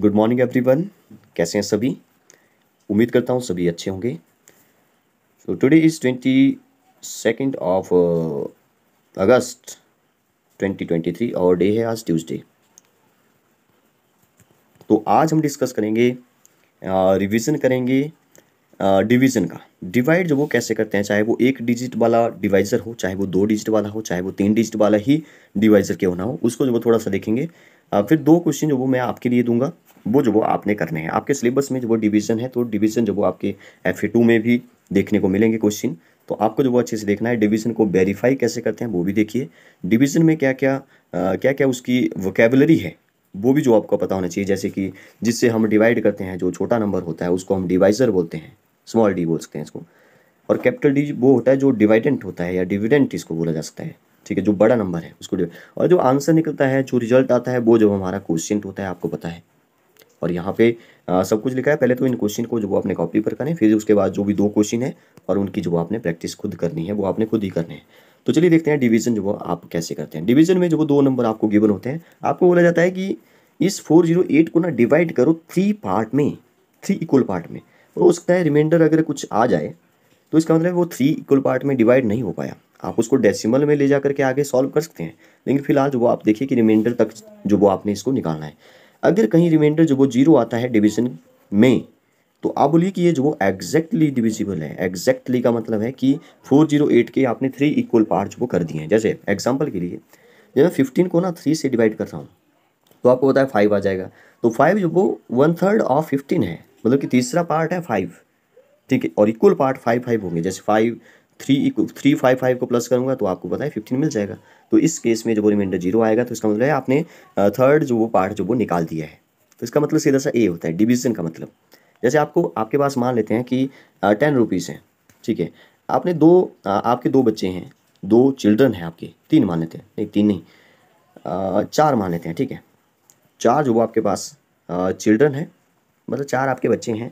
good morning everyone कैसे हैं सभी उम्मीद करता हूँ सभी अच्छे होंगे so today is twenty second of August twenty twenty three और डे है आज ट्यूसडे तो आज हम डिस्कस करेंगे रिवीजन uh, करेंगे डिवीज़न uh, का डिवाइड जो वो कैसे करते हैं चाहे वो एक डिजिट वाला डिवाइज़र हो चाहे वो दो डिजिट वाला हो चाहे वो तीन डिजिट वाला ही डिवाइज़र क्यों ना हो उसको जो वो थोड़ा सा देखेंगे फिर दो क्वेश्चन जो वो मैं आपके लिए दूंगा वो जो वो आपने करने हैं आपके सिलेबस में जो वो डिवीज़न है तो डिवीज़न जो वो आपके एफ टू में भी देखने को मिलेंगे क्वेश्चन तो आपको जो वो अच्छे से देखना है डिवीज़न को वेरीफाई कैसे करते हैं वो भी देखिए डिवीज़न में क्या क्या क्या क्या उसकी वोकेबलरी है वो भी जो आपको पता होना चाहिए जैसे कि जिससे हम डिवाइड करते हैं जो छोटा नंबर होता है उसको हम डिवाइज़र बोलते हैं स्मॉल डी बोल सकते हैं इसको और कैपिटल डी वो होता है जो डिवाइडेंट होता है या डिविडेंट इसको बोला जा सकता है ठीक है जो बड़ा नंबर है उसको और जो आंसर निकलता है जो रिजल्ट आता है वो जो हमारा क्वेश्चन होता है आपको पता है और यहाँ पे आ, सब कुछ लिखा है पहले तो इन क्वेश्चन को जो आपने कॉपी पर करें फिर उसके बाद जो भी दो क्वेश्चन है और उनकी जो आपने प्रैक्टिस खुद करनी है वो आपने खुद ही करने है तो चलिए देखते हैं डिवीजन जो आप कैसे करते हैं डिवीजन में जो दो नंबर आपको गिवन होते हैं आपको बोला जाता है कि इस फोर जीरो एट को ना डिवाइड करो थ्री पार्ट में थ्री इक्वल पार्ट में और हो सकता है रिमाइंडर अगर कुछ आ जाए तो इसका मतलब वो थ्री इक्वल पार्ट में डिवाइड नहीं हो पाया आप उसको डेसिमल में ले जा करके आगे सॉल्व कर सकते हैं लेकिन फिलहाल जो वो आप देखिए कि रिमाइंडर तक जो वो आपने इसको निकालना है अगर कहीं रिमाइंडर जो वो जीरो आता है डिविजन में तो आप बोलिए कि ये जो वो एग्जैक्टली डिविजिबल है एग्जैक्टली का मतलब है कि फोर जीरो एट के आपने थ्री इक्वल पार्ट वो कर दिए हैं जैसे एग्जाम्पल के लिए जब मैं फिफ्टीन को ना थ्री से डिवाइड कर रहा हूँ तो आपको पता है फाइव आ जाएगा तो फाइव जो वो वन थर्ड ऑफ फिफ्टीन है मतलब कि तीसरा पार्ट है फाइव ठीक है और इक्वल पार्ट फाइव फाइव होंगे जैसे five three three five five को प्लस करूंगा तो आपको पता है फिफ्टीन मिल जाएगा तो इस केस में जब वो रिमाइंडर जीरो आएगा तो इसका मतलब है आपने थर्ड जो वो पार्ट जो वो निकाल दिया है तो इसका मतलब सीधा सा ए होता है डिविज़न का मतलब जैसे आपको आपके पास मान लेते हैं कि टेन रुपीज़ हैं ठीक है आपने दो आपके दो बच्चे हैं दो चिल्ड्रन हैं आपके तीन मान लेते हैं नहीं तीन नहीं चार मान लेते हैं ठीक है चार जो वो आपके पास चिल्ड्रन है मतलब चार आपके बच्चे हैं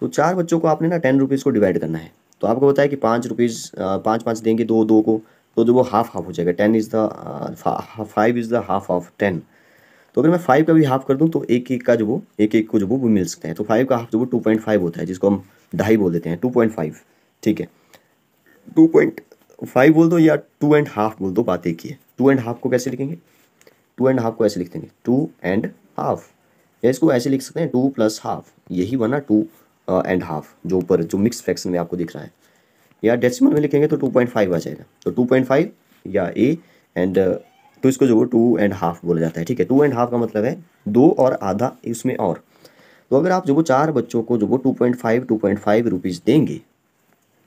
तो चार बच्चों को आपने ना टेन रुपीज़ को डिवाइड करना है तो आपको बताया कि पाँच रुपीज़ पाँच पाँच देंगे दो दो को तो जो वो हाफ हाफ हो जाएगा ten is the five is the half of ten तो अगर मैं फाइव का भी हाफ कर दूँ तो एक एक का जो वो एक एक को जो वो वो मिल सकते हैं तो फाइव का हाफ जो वो टू पॉइंट फाइव होता है जिसको हम ढाई बोल देते हैं टू पॉइंट फाइव ठीक है टू पॉइंट फाइव बोल दो या टू एंड हाफ बोल दो बात एक ही है टू एंड हाफ को कैसे लिखेंगे टू एंड हाफ को ऐसे लिख देंगे टू एंड हाफ या इसको ऐसे लिख सकते हैं टू प्लस हाफ यही बना टू एंड हाफ जो ऊपर जो मिक्स फ्रैक्शन में आपको दिख रहा है या डेसिमल में लिखेंगे तो टू पॉइंट फाइव आ जाएगा तो टू पॉइंट फाइव या ए एंड uh, तो इसको जो टू एंड हाफ बोला जाता है ठीक है टू एंड हाफ का मतलब है दो और आधा इसमें और तो अगर आप जो वो चार बच्चों को जो वो two point five two point five rupees देंगे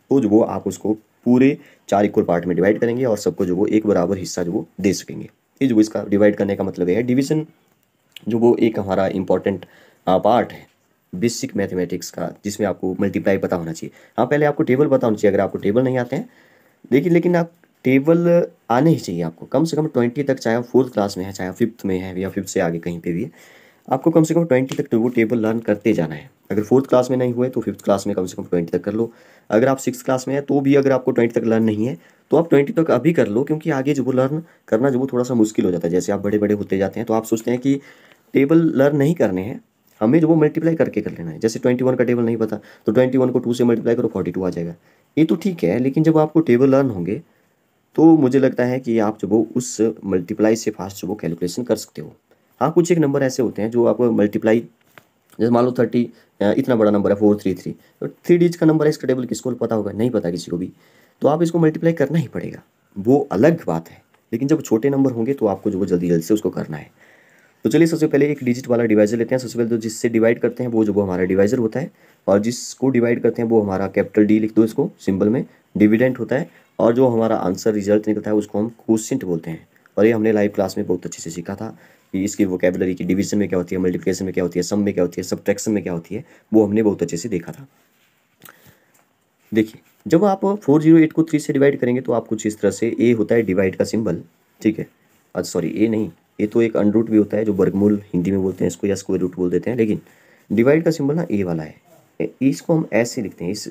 तो जो वो आप उसको पूरे चार इक्वल पार्ट में डिवाइड करेंगे और सबको जो वो एक बराबर हिस्सा जो वो दे सकेंगे ये जो इसका डिवाइड करने का मतलब है डिवीजन जो वो एक हमारा इंपॉर्टेंट पार्ट है बेसिक मैथमेटिक्स का जिसमें आपको मल्टीप्लाई पता होना चाहिए हाँ पहले आपको टेबल पता होना चाहिए अगर आपको टेबल नहीं आते हैं देखिए लेकिन आप टेबल आने ही चाहिए आपको कम से कम ट्वेंटी तक चाहे फोर्थ क्लास में है चाहे फिफ्थ में है या फिफ्थ से आगे कहीं पर भी है आपको कम से कम ट्वेंटी तक तो वो टेबल लर्न करते जाना है अगर फोर्थ क्लास में नहीं हुए तो फिफ्थ क्लास में कम से कम ट्वेंटी तक कर लो अगर आप सिक्स क्लास में है तो भी अगर आपको ट्वेंटी तक लर्न नहीं है तो आप ट्वेंटी तक अभी कर लो क्योंकि आगे जो वो लर्न करना जो वो थोड़ा सा मुश्किल हो जाता है जैसे आप बड़े बड़े होते जाते हैं तो आप सोचते हैं कि टेबल लर्न नहीं करने हैं हमें जो वो मल्टीप्लाई करके कर लेना है जैसे ट्वेंटी वन का टेबल नहीं पता तो ट्वेंटी वन को टू से मल्टीप्लाई करो फोर्टी टू आ जाएगा ये तो ठीक है लेकिन जब आपको टेबल लर्न होंगे तो मुझे लगता है कि आप जो वो उस मल्टीप्लाई से फास्ट जो वो कैलकुलेशन कर सकते हो हाँ कुछ एक नंबर ऐसे होते हैं जो आप मल्टीप्लाई जैसे मान लो थर्टी इतना बड़ा नंबर है फोर थ्री थ्री तो थ्री डिज का नंबर है इसका टेबल किसको पता होगा नहीं पता किसी को भी तो आप इसको मल्टीप्लाई करना ही पड़ेगा वो अलग बात है लेकिन जब छोटे नंबर होंगे तो आपको जो वो जल्दी जल्दी से उसको करना है तो चलिए सबसे पहले एक डिजिट वाला डिवाइजर लेते हैं सबसे पहले तो जिससे डिवाइड करते हैं वो जो वो हमारा डिवाइजर होता है और जिसको डिवाइड करते हैं वो हमारा कैपिटल डी लिख दो इसको सिंबल में डिविडेंट होता है और जो हमारा आंसर रिजल्ट निकलता है उसको हम क्वेश्चन बोलते हैं और ये हमने लाइव क्लास में बहुत अच्छे से सीखा था कि इसकी वोकेबलरी की डिवीजन में क्या होती है मल्टीप्लिकेशन में क्या होती है सम में क्या होती है सब में क्या होती है वो हमने बहुत अच्छे से देखा था देखिए जब आप फोर जीरो एट को थ्री से डिवाइड करेंगे तो आप कुछ इस तरह से ए होता है डिवाइड का सिंबल ठीक है अच्छा सॉरी ए नहीं ये तो एक अंडरूट भी होता है जो वर्गमूल हिंदी में बोलते हैं इसको या स्क्वायर रूट बोल देते हैं लेकिन डिवाइड का सिंबल ना ए वाला है इसको हम ऐसे लिखते हैं इस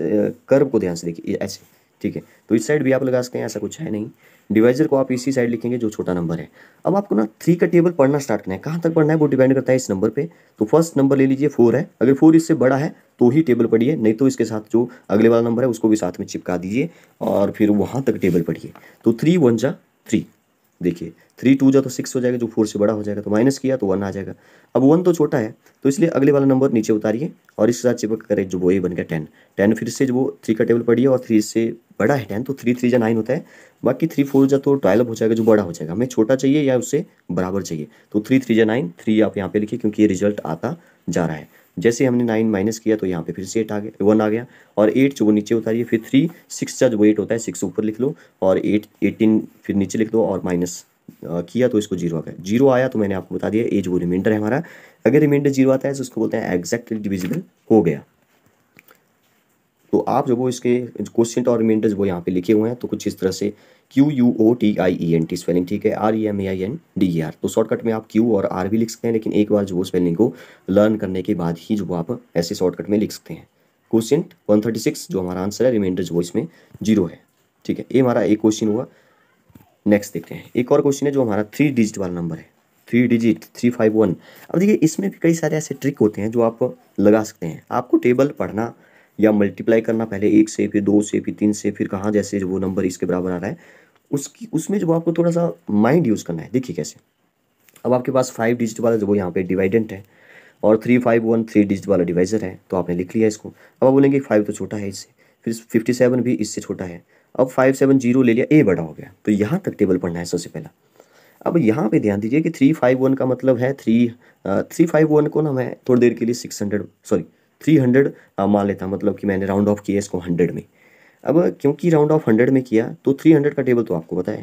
कर्व को ध्यान से देखिए ऐसे ठीक है तो इस साइड भी आप लगा सकते हैं ऐसा कुछ है नहीं डिवाइजर को आप इसी साइड लिखेंगे जो छोटा नंबर है अब आपको ना थ्री का टेबल पढ़ना स्टार्ट करना है कहाँ तक पढ़ना है वो डिपेंड करता है इस नंबर पे तो फर्स्ट नंबर ले लीजिए फोर है अगर फोर इससे बड़ा है तो ही टेबल पढ़िए नहीं तो इसके साथ जो अगले वाला नंबर है उसको भी साथ में चिपका दीजिए और फिर वहाँ तक टेबल पढ़िए तो थ्री वन जा थ्री देखिए थ्री टू जा तो सिक्स हो जाएगा जो फोर से बड़ा हो जाएगा तो माइनस किया तो वन आ जाएगा अब वन तो छोटा है तो इसलिए अगले वाला नंबर नीचे उतारिए और इसके साथ चिपक करें जो वो ही बन गया टेन टेन फिर से जो थ्री का टेबल पढ़िए और थ्री से बड़ा है टेन तो थ्री थ्री जा नाइन होता है बाकी थ्री फोर जा तो ट्वेल्व हो जाएगा जो बड़ा हो जाएगा हमें छोटा चाहिए या उससे बराबर चाहिए तो थ्री थ्री जा नाइन थ्री आप यहाँ पे लिखिए क्योंकि ये रिजल्ट आता जा रहा है जैसे हमने नाइन माइनस किया तो यहाँ पे फिर से एट आ गया वन आ गया और एट जो वो नीचे उतारिए फिर थ्री सिक्स का जो एट होता है सिक्स ऊपर लिख लो और एट एटीन फिर नीचे लिख लो और माइनस किया तो इसको जीरो आ गया जीरो आया तो मैंने आपको बता दिया एज वो रिमाइंडर है हमारा अगर रिमाइंडर जीरो आता है तो उसको बोलते हैं एग्जैक्टली डिविजिबल हो गया आप जो वो इसके क्वेश्चन और रिमाइंडर्स वो यहाँ पे लिखे हुए हैं तो कुछ इस तरह से Q U O T I E N T spelling ठीक है R E M A I N D E R तो शॉर्टकट में आप क्यू और आर भी लिख सकते हैं लेकिन एक बार जो वो स्पेलिंग को लर्न करने के बाद ही जो आप ऐसे शॉर्टकट में लिख सकते हैं क्वेश्चन 136 जो हमारा आंसर है रिमाइंडर्स वो इसमें जीरो है ठीक है ये हमारा एक क्वेश्चन हुआ नेक्स्ट देखते हैं एक और क्वेश्चन है जो हमारा थ्री डिजिट वाला नंबर है three digit three five one अब देखिए इसमें भी कई सारे ऐसे ट्रिक होते हैं जो आप लगा सकते हैं आपको टेबल पढ़ना या मल्टीप्लाई करना पहले एक से फिर दो से फिर तीन से फिर कहाँ जैसे वो नंबर इसके बराबर आ रहा है उसकी उसमें जो आपको थोड़ा सा माइंड यूज़ करना है देखिए कैसे अब आपके पास फाइव डिजिट वाला जो वो यहाँ पे डिवाइडेंट है और three five one three digit वाला डिवाइजर है तो आपने लिख लिया इसको अब आप बोलेंगे फाइव तो छोटा है इससे फिर फिफ्टी सेवन भी इससे छोटा है अब फाइव सेवन जीरो ले लिया ए बड़ा हो गया तो यहाँ तक टेबल पढ़ना है सबसे पहला अब यहाँ पे ध्यान दीजिए कि थ्री फाइव वन का मतलब है थ्री थ्री फाइव वन को ना मैं थोड़ी देर के लिए six hundred sorry three hundred मान लेता मतलब कि मैंने राउंड ऑफ किया इसको हंड्रेड में अब क्योंकि राउंड ऑफ हंड्रेड में किया तो थ्री हंड्रेड का टेबल तो आपको पता है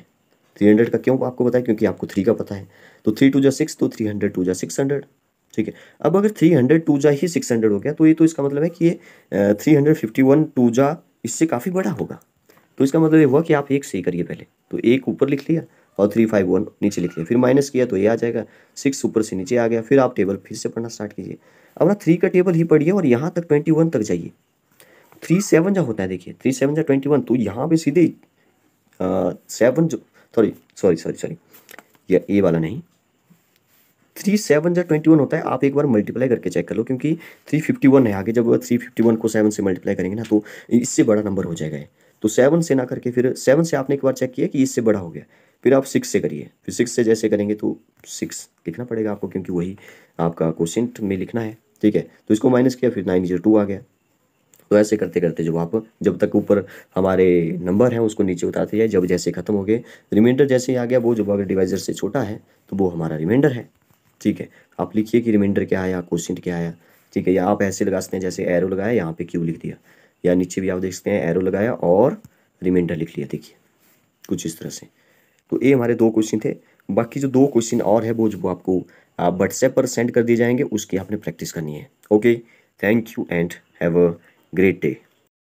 थ्री हंड्रेड का क्यों आपको पता है क्योंकि आपको थ्री का पता है तो थ्री टू जा सिक्स तो थ्री हंड्रेड टू जा सिक्स हंड्रेड ठीक है अब अगर थ्री हंड्रेड टू जा ही सिक्स हंड्रेड हो गया तो ये तो इसका मतलब है कि ये three hundred fifty one two जा इससे काफ़ी बड़ा होगा तो इसका मतलब ये हुआ कि आप एक से ही करिए पहले तो एक ऊपर लिख लिया और थ्री फाइव वन नीचे लिख लिया फिर माइनस किया तो ये आ जाएगा सिक्स ऊपर से नीचे आ गया फिर आप टेबल फिर से पढ़ना स्टार्ट कीजिए अब ना थ्री का टेबल ही पढ़िए और यहाँ तक ट्वेंटी वन तक जाइए थ्री सेवन जो होता है देखिए थ्री सेवन जो ट्वेंटी वन तो यहाँ पे सीधे सेवन जो सॉरी सॉरी सॉरी सॉरी ये वाला नहीं थ्री सेवन जो ट्वेंटी वन होता है आप एक बार मल्टीप्लाई करके चेक कर लो क्योंकि थ्री फिफ्टी वन है आगे जब थ्री फिफ्टी वन को सेवन से मल्टीप्लाई करेंगे ना तो इससे बड़ा नंबर हो जाएगा तो सेवन से ना करके फिर सेवन से आपने एक बार चेक किया कि इससे बड़ा हो गया फिर आप सिक्स से करिए फिर सिक्स से जैसे करेंगे तो सिक्स लिखना पड़ेगा आपको क्योंकि वही आपका क्वेश्चन में लिखना है ठीक है तो इसको माइनस किया फिर नाइन जीरो टू आ गया तो ऐसे करते करते जब आप जब तक ऊपर हमारे नंबर हैं उसको नीचे उतारते जाए जब जैसे खत्म हो गए रिमाइंडर जैसे ही आ गया वो जब अगर डिवाइजर से छोटा है तो वो हमारा रिमाइंडर है ठीक है आप लिखिए कि रिमाइंडर क्या आया क्वेश्चन क्या आया ठीक है या आप ऐसे लगा सकते हैं जैसे एरो लगाया यहाँ पे क्यू लिख दिया या नीचे भी आप देख सकते हैं एरो लगाया और रिमाइंडर लिख लिया देखिए कुछ इस तरह से तो ये हमारे दो क्वेश्चन थे बाकी जो दो क्वेश्चन और है वो जो आपको व्हाट्सएप पर सेंड कर दिए जाएंगे उसकी आपने प्रैक्टिस करनी है okay thank you and have a great day